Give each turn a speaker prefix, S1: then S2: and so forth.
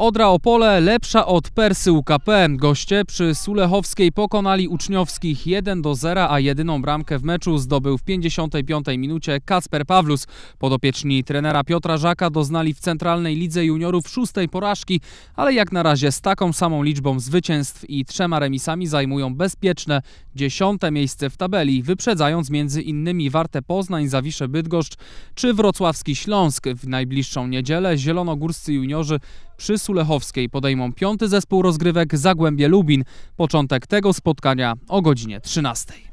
S1: Odra Opole lepsza od Persy UKP. Goście przy Sulechowskiej pokonali uczniowskich 1 do 0, a jedyną bramkę w meczu zdobył w 55 minucie Kasper Pawlus. Podopieczni trenera Piotra Żaka doznali w centralnej lidze juniorów szóstej porażki, ale jak na razie z taką samą liczbą zwycięstw i trzema remisami zajmują bezpieczne dziesiąte miejsce w tabeli, wyprzedzając między innymi Wartę Poznań, Zawiszę Bydgoszcz czy Wrocławski Śląsk. W najbliższą niedzielę zielonogórscy juniorzy przysłuchają Sulechowskiej podejmą piąty zespół rozgrywek Zagłębie Lubin. Początek tego spotkania o godzinie 13.